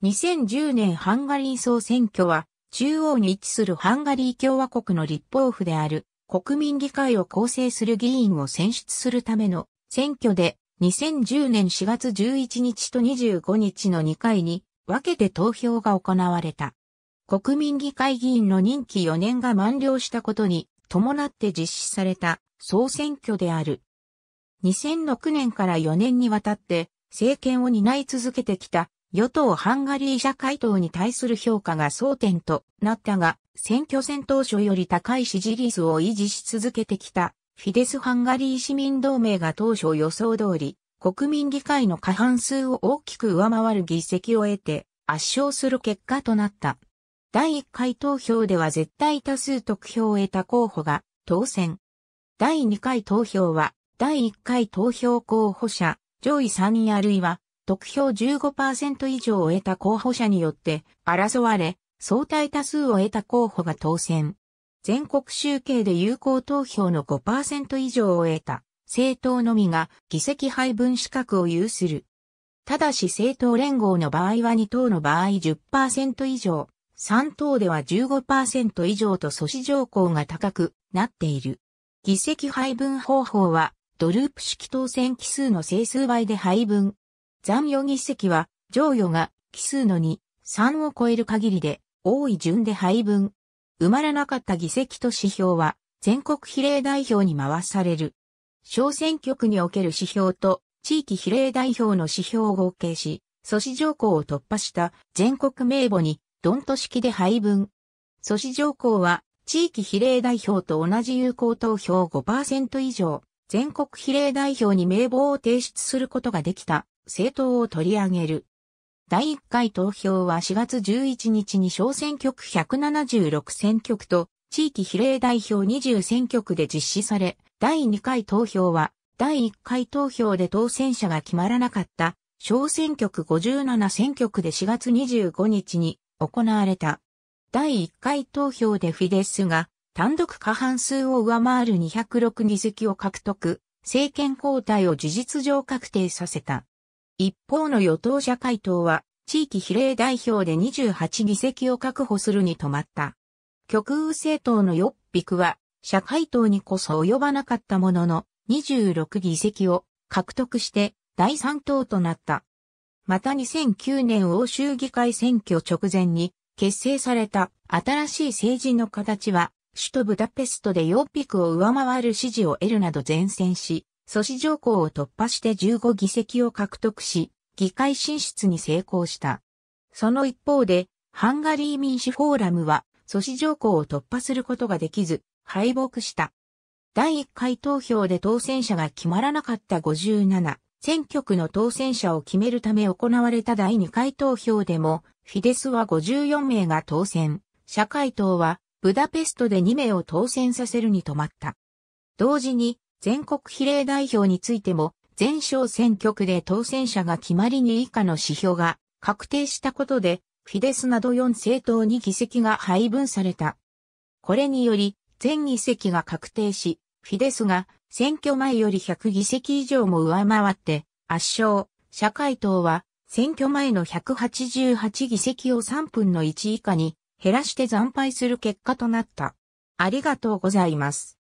2010年ハンガリー総選挙は、中央に位置するハンガリー共和国の立法府である国民議会を構成する議員を選出するための選挙で2010年4月11日と25日の2回に分けて投票が行われた。国民議会議員の任期4年が満了したことに伴って実施された総選挙である。2006年から4年にわたって政権を担い続けてきた与党ハンガリー社会党に対する評価が争点となったが、選挙戦当初より高い支持率を維持し続けてきた、フィデス・ハンガリー市民同盟が当初予想通り、国民議会の過半数を大きく上回る議席を得て、圧勝する結果となった。第1回投票では絶対多数得票を得た候補が当選。第2回投票は、第1回投票候補者、上位3位あるいは得票15%以上を得た候補者によって争われ、相対多数を得た候補が当選。全国集計で有効投票の5%以上を得た政党のみが議席配分資格を有する。ただし政党連合の場合は2党の場合10%以上、3党では15%以上と阻止条項が高くなっている。議席配分方法はドループ式当選奇数の整数倍で配分残余議席は、上余が奇数の2、3を超える限りで、多い順で配分。埋まらなかった議席と指標は、全国比例代表に回される。小選挙区における指標と、地域比例代表の指標を合計し、阻止条項を突破した全国名簿に、ドント式で配分。阻止条項は、地域比例代表と同じ有効投票5%以上、全国比例代表に名簿を提出することができた政党を取り上げる。第1回投票は4月11日に小選挙区176選挙区と地域比例代表20選挙区で実施され、第2回投票は第1回投票で当選者が決まらなかった小選挙区57選挙区で4月25日に行われた。第1回投票でフィデスが単独過半数を上回る206議席を獲得、政権交代を事実上確定させた。一方の与党社会党は、地域比例代表で28議席を確保するに止まった。極右政党のヨッピクは、社会党にこそ及ばなかったものの、26議席を獲得して第3党となった。また2009年欧州議会選挙直前に結成された新しい政治の形は首都ブダペストでヨッピクを上回る支持を得るなど前線し、阻止条項を突破して15議席を獲得し、議会進出に成功した。その一方で、ハンガリー民主フォーラムは、阻止条項を突破することができず、敗北した。第1回投票で当選者が決まらなかった57、選挙区の当選者を決めるため行われた第2回投票でも、フィデスは54名が当選、社会党はブダペストで2名を当選させるに止まった。同時に、全国比例代表についても、前小選挙区で当選者が決まりに以下の指標が確定したことで、フィデスなど4政党に議席が配分された。これにより、全議席が確定し、フィデスが選挙前より100議席以上も上回って、圧勝、社会党は選挙前の188議席を3分の1以下に減らして惨敗する結果となった。ありがとうございます。